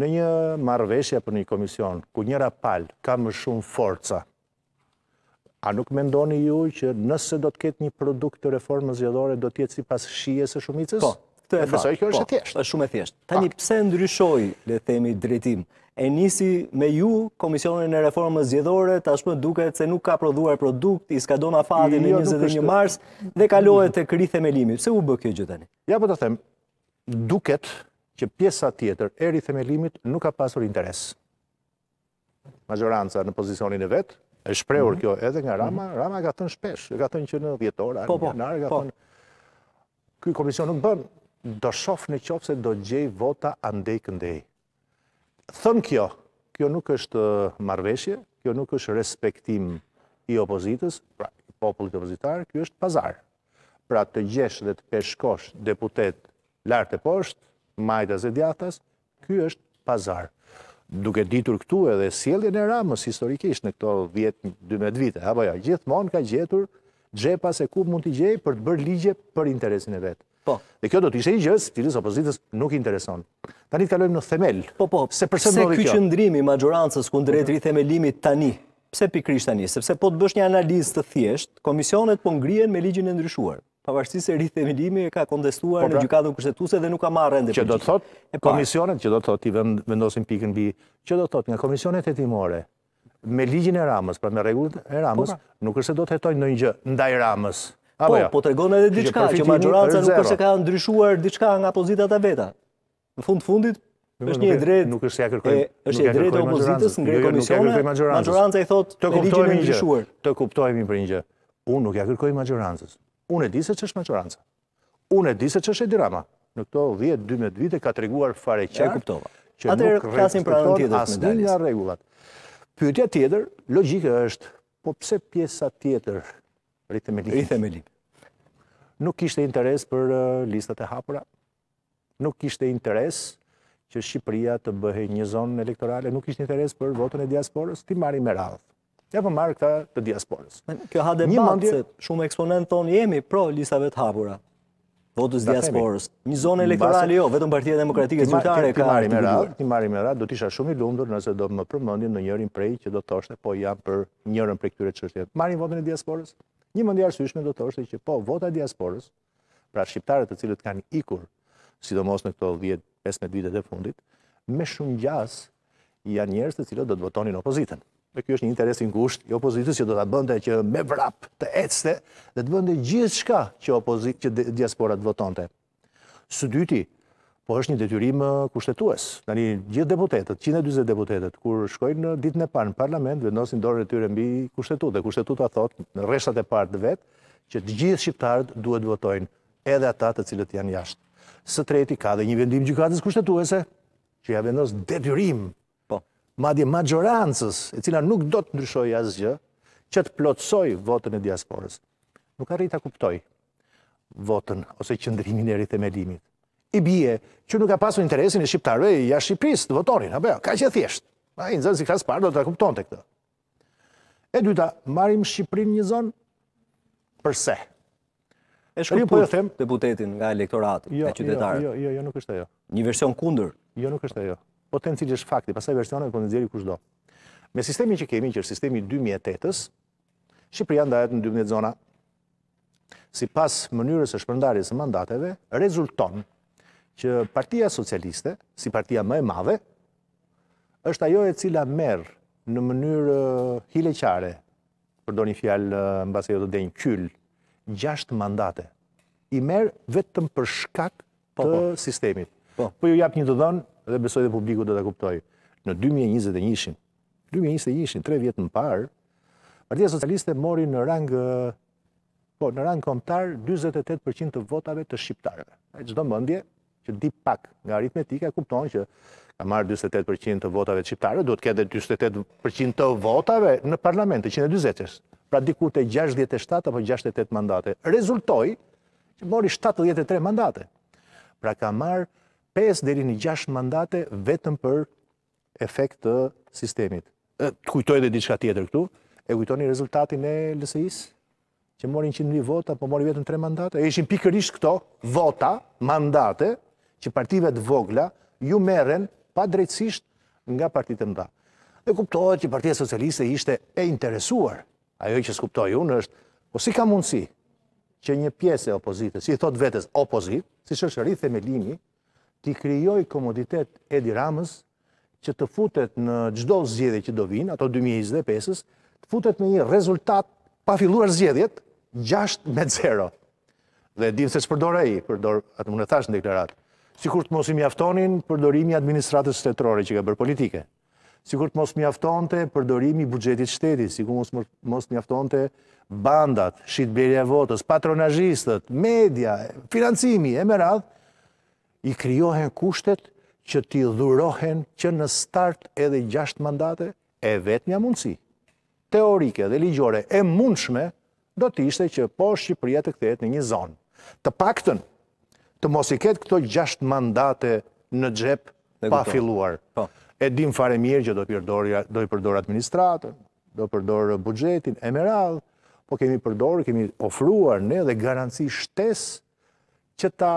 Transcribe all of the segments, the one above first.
në një marveshja për një komision, ku njëra palë ka më shumë forca, a nuk me ndoni ju që nëse do të ketë një produkt të reformës gjëdore, do tjetë si pas shies e shumicës? Po, të e fërsoj kjo është po, e shumë e thjeshtë. Tani, pse ndryshoj, le themi, drejtim, e nisi me ju komisionin e reformës gjëdore, ta shumë duke të se nuk ka produar produkt, i s'ka do në fati në 21 mars, dhe kalohet të kry themelimit. Pse u bë kjo tani? Ja, po të them, duket, që pjesa tjetër e rithemelimit nuk ka pasur interes. Majoranca në pozicionin e vetë, e shpreur mhm. kjo edhe nga Rama, mhm. Rama ka thënë shpesh, ka thënë që në djetor, po, anë po, një nërë, ka po. thënë, këj komision nuk bënë, do shofë në qofë se do gjej vota andej këndej. Thënë kjo, kjo nuk është uh, marveshje, kjo nuk është respektim i opozitës, pra popullit opozitarë, kjo është pazarë. Pra të gjesh dhe të peshkosh deputet lartë e poshtë, majtës e djathës, kjo është pazar. Duke ditur këtu edhe sjelje e ramës historikisht në këto 10-12 vite, apo ja, gjithmonë ka gjetur gjepa se ku mund t'i gjej për të bërë ligje për interesin e vetë. Po, dhe kjo do t'i shenjë gjësë, të gjësë opozitës nuk intereson. Tani t'kalojmë në themel. Po, po, se përse më dhe kjo? Se kjo qëndrimi i majorancës ku në mhm. themelimit tani, pse pikrish tani, sepse po të bësh një analiz të thjesht, komisionet po ngrien me ligjin e ndryshuar pavarësisht se e ka kontestuar po pra. në gjykatën kushtetuese dhe nuk ka marrë ende. Që do të thotë komisionet që do të thotë i vendosin pikën mbi që do të thotë nga komisionet hetimore me ligjin e Ramës, pra me rregullt e Ramës, po pra. nuk është se do të hetojnë ndonjë gjë ndaj Ramës. Po, jo? po të regon edhe diçka, që majoranta nuk është se ka ndryshuar diçka nga pozitat e veta. Në fund fundit, është një e drejt, nuk është se ja kërkoj, është e drejt jo, jo, e opozitës në komisione, majoranta i thotë, të kuptojmë një gjë, të një për një gjë, unë nuk ja kërkoj majorantës, unë e di se që është Maqoranca. Unë e di se që është Edirama. Në këto 10-12 vite ka të reguar fare qarë. E kuptova. Atërë kasin pra rronë asë dhe nga regullat. Pyëtja tjetër, logika është, po pse pjesa tjetër rritë Rritë Nuk ishte interes për listat e hapura. Nuk ishte interes që Shqipëria të bëhe një zonë elektorale, nuk ishte interes për votën e diasporës, ti marim e radhë ja për po marrë këta të diasporës. Kjo ha debatë se shumë eksponent tonë jemi pro listave të hapura, votës diasporës. Një zonë elektorale jo, vetëm partijet demokratike zhjutare ka të bëgjurë. Ti marrë i me ratë, do tisha shumë i lundur nëse do më përmëndin në njërin prej që do të është po jam për njërën prej këtyre qështjet. Marrë votën e diasporës? Një mëndjarë syshme do të është që po vota e diasporës, pra shqiptarët të cilët kanë ikur, sidomos në këto 10-15 vitet e fundit, me shumë gjasë janë njerës të cilët do të votonin opozitën dhe kjo është një interes i ngusht i jo, opozitës që do të bënde që me vrap të ecte dhe të bënde gjithë shka që diasporat votante. Së dyti, po është një detyrim kushtetues. Në një gjithë deputetet, 120 deputetet, kur shkojnë ditë në parë në parlament, vendosin dorën e tyre mbi kushtetu, dhe kushtetu të thotë në reshtat e partë vetë, që të gjithë shqiptarët duhet votojnë edhe ata të cilët janë jashtë. Së treti, ka dhe një vendim gjykatës kushtetuese, që ja vendos detyrim madje majorancës, e cila nuk do të ndryshoj asgjë, që të plotsoj votën e diasporës. Nuk arrit a kuptoj votën, ose qëndrimin e rritë e I bje, që nuk ka pasu interesin e shqiptarve, ja a votorin, abe, jo, ka që thjesht. A i nëzën si kësë parë, do të kupton të këtë. E dyta, marim shqiprin një zonë, përse? E shkuptu për po deputetin nga elektoratë, jo, nga qytetarët. Jo, jo, jo, jo nuk është e jo. Një version kundër. Jo, nuk është ajo potencijë është fakti, pasaj versionet për nëzjeri do. Me sistemi që kemi, që është sistemi 2008-ës, Shqipëria ndajet në 12 zona. Si pas mënyrës e shpërndarjes e mandateve, rezulton që partia socialiste, si partia më e madhe, është ajo e cila merë në mënyrë uh, hileqare, përdo një fjalë në uh, base jo të denjë, kyllë, gjashtë mandate, i merë vetëm për shkak po, të po. sistemit. Po, po ju japë një të dhënë, dhe besoj dhe publiku dhe të kuptoj, në 2021 2021-shin, 3 vjetë në parë, Partia Socialiste mori në rangë, po, në rangë komptar 28% të votave të shqiptarëve. E gjithë mëndje, që di pak nga aritmetika, kuptojnë që ka marrë 28% të votave të shqiptarëve, duhet kede 28% të votave në parlament të 120-es, pra diku të 67 apo 68 mandate. Rezultoj që mori 73 mandate. Pra ka marrë 5 deri në 6 mandate vetëm për efekt të sistemit. E, kujtoj edhe diçka tjetër këtu. E kujtoni rezultatin e LSI-s që morin 100.000 vota, po mori vetëm 3 mandate. E ishin pikërisht këto vota, mandate që partive të vogla ju merren pa drejtësisht nga partitë mba. Dhe kuptohet që Partia Socialiste ishte e interesuar. Ajo që s'kuptoi unë është, po si ka mundësi që një pjesë e opozitës, si i thot vetes opozit, siç është rithë themelimi, t'i krijoj komoditet Edi Ramës që të futet në gjdo zjedhe që do vinë, ato 2025-ës, të futet me një rezultat pa filluar zjedhjet, 6 me 0. Dhe dim se që përdore i, përdor atë më në thash në deklarat, si kur të mos i mjaftonin përdorimi administratës shtetërore që ka bërë politike, si kur të mos mjafton të përdorimi bugjetit shtetit, si kur mos mjafton të bandat, shqitberja votës, patronajistët, media, financimi, e më radhë, i kryohen kushtet që t'i dhurohen që në start edhe gjasht mandate e vetë një mundësi. Teorike dhe ligjore e mundshme do t'ishte që po Shqipëria të këtët në një zonë. Të pakten, të mos i ketë këto gjasht mandate në gjep pa filluar. Po. E dim fare mirë që do i përdor administratën, do përdor bugjetin, emeral, po kemi përdor, kemi ofruar ne dhe garanci shtes që ta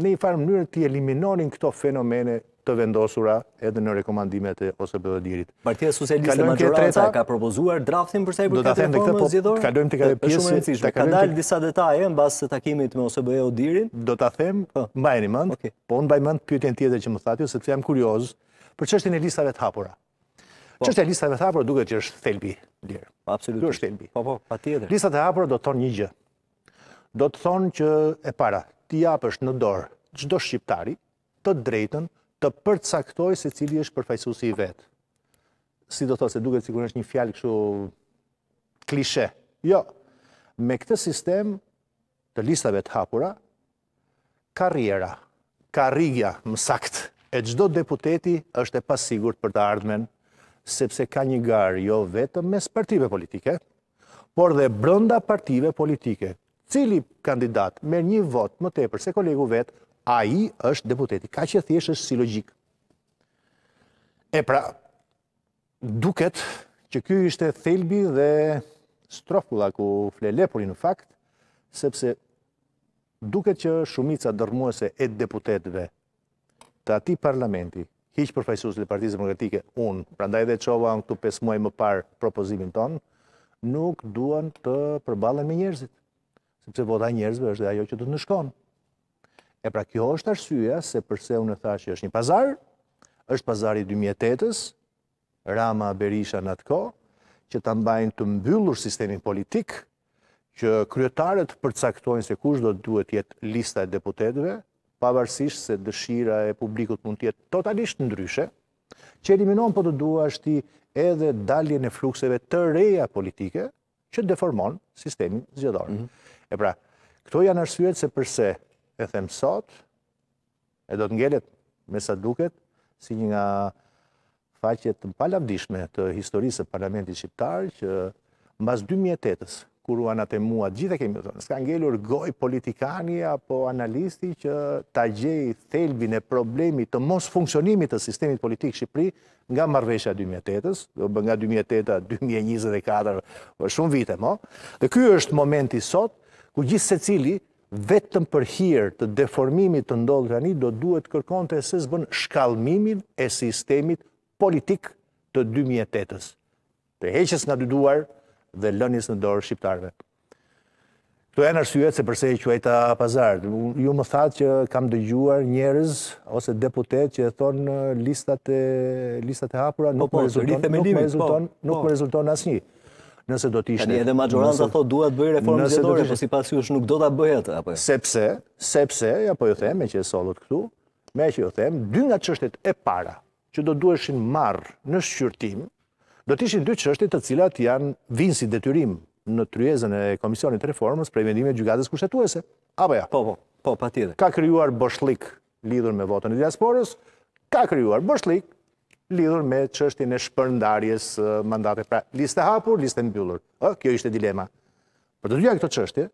në i farë mënyrë të eliminonin këto fenomene të vendosura edhe në rekomandimet e ose për dhe Partia Socialiste Majoranta ka propozuar draftin përsa i këtë e reformën po, zjedhore? Do të e pjesë, ka po, të të disa detaje në basë të takimit me ose bëjo Do të them, po. po mbaj një mënd, po në mbaj mënd pyetjen tjetër që më thati, ose të jam kurioz për qështin e listave të hapura. Qështin e listave të hapura duke që është thelbi, Absolutisht. është thelbi. Po, po, Listat e hapura do thonë një gjë. Do të thonë që e para, të japësh në dorë gjdo shqiptari të drejten të përcaktoj se cili është përfajsusi i vetë. Si do thotë se duke cikur është një fjallë këshu klishe. Jo, me këtë sistem të listave të hapura, ka rjera, ka rigja më saktë, e gjdo deputeti është e pasigur për të ardhmen, sepse ka një garë jo vetë mes partive politike, por dhe brënda partive politike, cili kandidat me një vot më tepër se kolegu vet, a i është deputeti. Ka që thjeshtë është si logik. E pra, duket që kjo ishte thelbi dhe strofula ku flelepuri në fakt, sepse duket që shumica dërmuese e deputetve të ati parlamenti, hiqë përfajsus dhe partizë më gëtike, unë, pra ndaj dhe qova në këtu pes muaj më parë propozimin tonë, nuk duan të përbalen me njerëzit sepse vota njerëzve është dhe ajo që të nëshkon. E pra kjo është arsyja se përse unë e tha që është një pazar, është pazari 2008-ës, rama berisha në atë ko, që të mbajnë të mbyllur sistemin politik, që kryetarët përcaktojnë se kush do të duhet jetë lista e deputetve, pavarësisht se dëshira e publikut mund të jetë totalisht ndryshe, që eliminon për po të duha është edhe daljen e flukseve të reja politike që deformon sistemin zjëdornë. Mhm. E pra, këto janë arsyet se përse e them sot, e do të ngelet me sa duket, si një nga faqet në palavdishme të historisë e parlamentit shqiptarë, që mbas 2008-ës, kur u anate mua, gjithë e kemi të tonë, s'ka ngellur goj politikani apo analisti që ta gjej thelbin e problemi të mos funksionimit të sistemit politikë Shqipëri nga marvesha 2008-ës, nga 2008-a, 2024, po shumë vite, mo. Dhe kjo është momenti sot, ku gjithë se cili vetëm për hirë të deformimit të ndodhë të një, do duhet kërkon të esës bënë shkallmimin e sistemit politik të 2008-ës, të heqës nga dyduar dhe lënjës në dorë shqiptarve. Këto e në arsyet se përse e quajta pazartë. Ju më thatë që kam dëgjuar njerëz ose deputet që e thonë listat e hapura po, nuk po, me rezulton po, asë një. Nëse do të ishte, edhe majoranca thot duhet bëj reformën gjendore, por sipas jush nuk do ta bëhet apo jo. Sepse, sepse ja po ju jo them, me që e solot këtu, me që ju jo them, dy nga çështet e para që do duheshin marr në shqyrtim, do të ishin dy çështje të cilat janë vinsi si detyrim në tryezën e Komisionit të reformës për vendime të gjykatës kushtetuese. Apo ja. Po, po, po, patjetër. Ka krijuar boshllik lidhur me votën e diasporës, ka krijuar boshllik lidhur me qështin e shpërndarjes mandate. Pra, liste hapur, liste mbyllur. Kjo ishte dilema. Për të dyja këto qështje,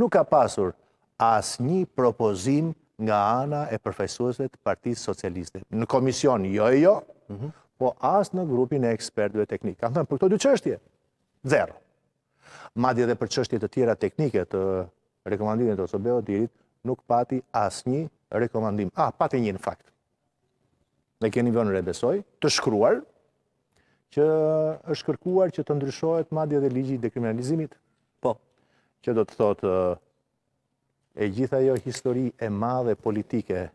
nuk ka pasur as një propozim nga ana e përfajsuese të partijës socialiste. Në komision, jo e jo, mhm. po as në grupin e ekspertëve teknikë. Ka thënë, për këto dy qështje, zero. Madi edhe për qështje të tjera teknike të rekomandimit të Osobeo, dirit, nuk pati as një rekomandim. A, ah, pati një në faktë dhe keni vënë rebesoj, të shkruar, që është kërkuar që të ndryshojt madje dhe ligji dekriminalizimit. Po. Që do të thotë e gjitha jo histori e madhe politike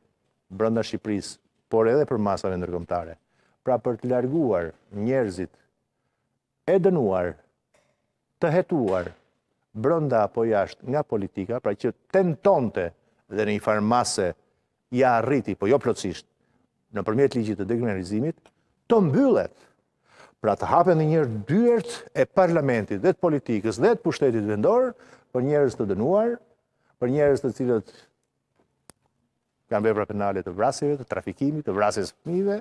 brënda Shqipëris, por edhe për masave nërgëmtare, pra për të larguar njerëzit e dënuar, të hetuar, brënda apo jashtë nga politika, pra që tentonte dhe një farmase ja arriti, po jo plotësisht, në përmjet ligjit të dekriminalizimit, të mbyllet, pra të hapen dhe njërë dyërt e parlamentit dhe të politikës dhe të pushtetit vendor për njërës të dënuar, për njërës të cilët kanë vepra penale të vrasive, të trafikimit, të vrasis mive,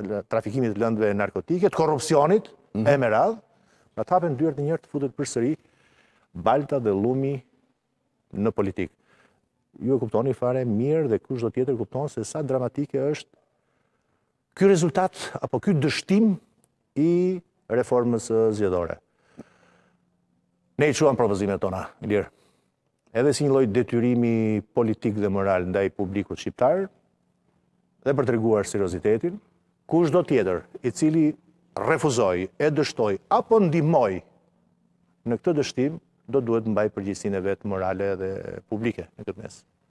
të trafikimit të lëndve narkotike, të korupcionit, mhm. e me radhë, pra të hapen dyërt e njërë të futet për sëri balta dhe lumi në politikë. Ju e kuptoni fare mirë dhe kush do tjetër kupton se sa dramatike është Ky rezultat, apo ky dështim i reformës zjedore. Ne i quam propozime tona, lirë. Edhe si një lojt detyrimi politik dhe moral ndaj publiku shqiptarë dhe për të reguar seriositetin, kush do tjetër i cili refuzoj, e dështoj, apo ndimoj në këtë dështim, do duhet mbaj përgjistin e vetë morale dhe publike në këtë mesë.